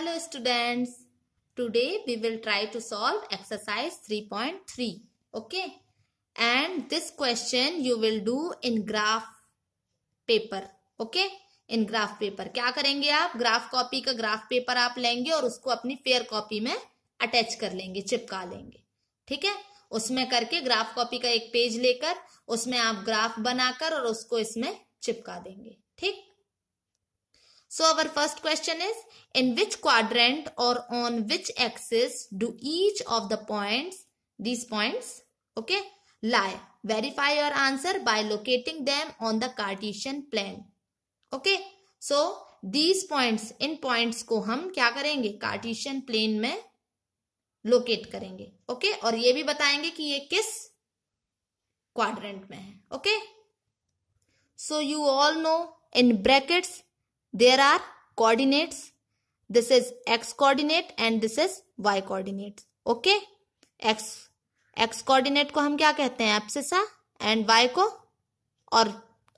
Hello students, today we will try to solve exercise 3.3, okay? And this question you will do in graph paper, okay? In graph paper क्या करेंगे आप graph copy का graph paper आप लेंगे और उसको अपनी फेयर कॉपी में अटैच कर लेंगे चिपका लेंगे ठीक है उसमें करके ग्राफ कॉपी का एक पेज लेकर उसमें आप ग्राफ बनाकर और उसको इसमें चिपका देंगे ठीक So our first question is in which quadrant or on which axis do each of the points, these points, okay, lie? Verify your answer by locating them on the Cartesian plane. Okay, so these points, in points ko hum kya karenge Cartesian plane mein locate करेंगे okay okay? और ये भी बताएंगे कि ये किस quadrant में है okay so you all know in brackets there are coordinates this is x coordinate and this is y coordinate okay x x coordinate ko hum kya kehte hain abscissa and y ko or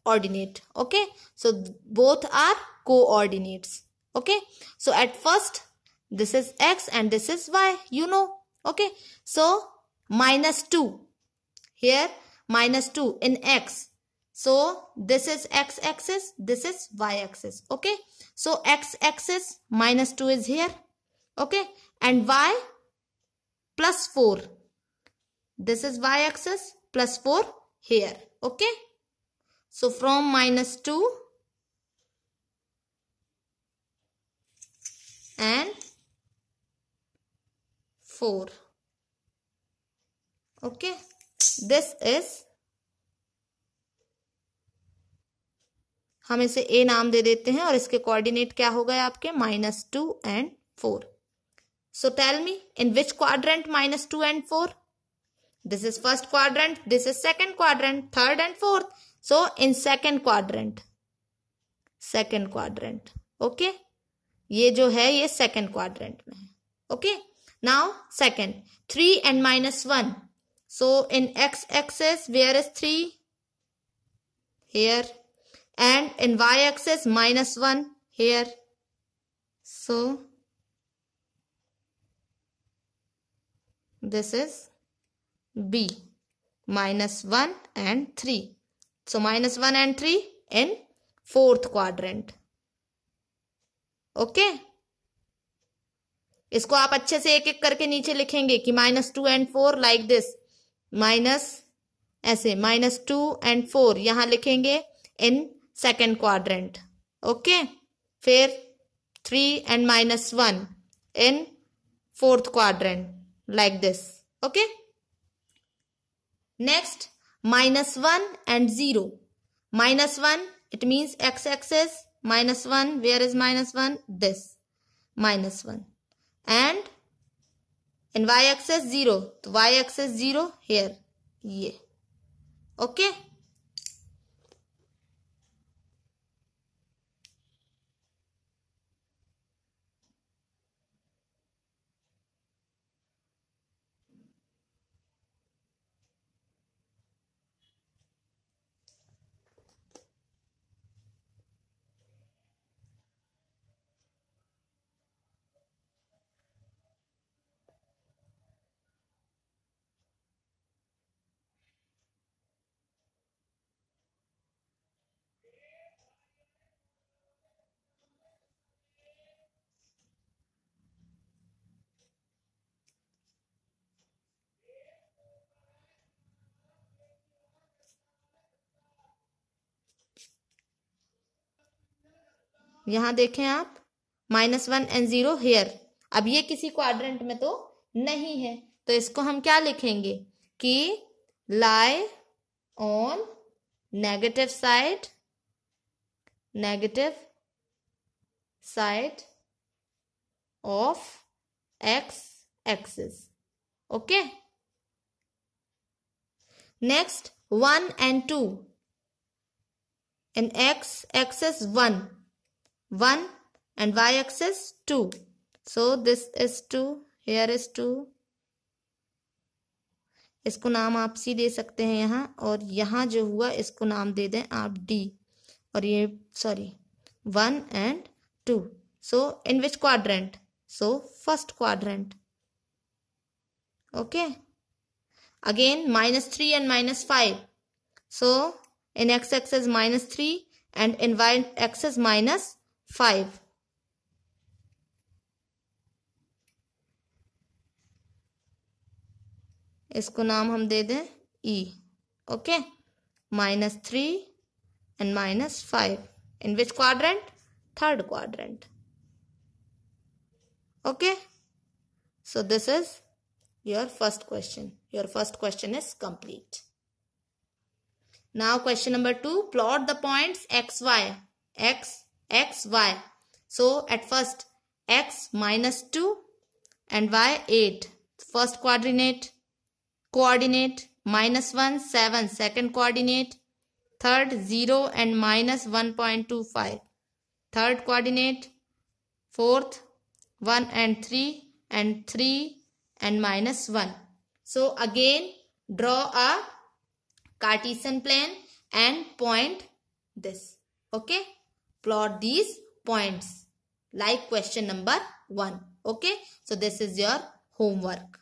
coordinate. okay so both are coordinates okay so at first this is x and this is y you know okay so minus 2 here minus 2 in x so this is x-axis, this is y-axis. Okay. So x-axis minus 2 is here. Okay. And y plus 4. This is y-axis plus 4 here. Okay. So from minus 2 and 4. Okay. This is हम इसे ए नाम दे देते हैं और इसके coordinate क्या हो गए आपके minus two and four so tell me in which quadrant minus two and four this is first quadrant this is second quadrant third and fourth so in second quadrant second quadrant okay ये जो है ये second quadrant में है okay now second three and minus one so in X axis where is three here and in y-axis minus 1 here. So, this is B minus 1 and 3. So, minus 1 and 3 in fourth quadrant. okay? इसको आप अच्छे से एक एक करके नीचे लिखेंगे कि minus two and four like this minus ऐसे माइनस टू एंड फोर यहां लिखेंगे इन second quadrant. Okay. Fair 3 and minus 1 in fourth quadrant like this. Okay. Next minus 1 and 0. Minus 1 it means x axis minus 1 where is minus 1 this minus 1 and in y axis 0 So y axis 0 here ये okay? यहां देखें आप minus one and zero here अब ये किसी quadrant में तो नहीं है तो इसको हम क्या लिखेंगे कि lie on negative side negative side of X axis okay next one and two in X axis one 1 and y-axis 2. So this is 2, here is 2. इसको नाम आप सी दे सकते हैं यहाँ और यहाँ जो हुआ इसको नाम दे दें आप डी और ये sorry one and two so in which quadrant so first quadrant okay again minus three and minus five so in X X is minus three and in Y X is minus five इसको नाम हम दे दें E okay minus three and minus five in which quadrant third quadrant okay so this is your first question your first question is complete now question number two plot the points X Y X x, y. So at first x minus 2 and y 8. First coordinate, coordinate minus 1, 7. Second coordinate, third 0 and minus 1.25. Third coordinate, fourth 1 and 3 and 3 and minus 1. So again draw a Cartesian plane and point this. Okay. Plot these points like question number 1. Okay. So this is your homework.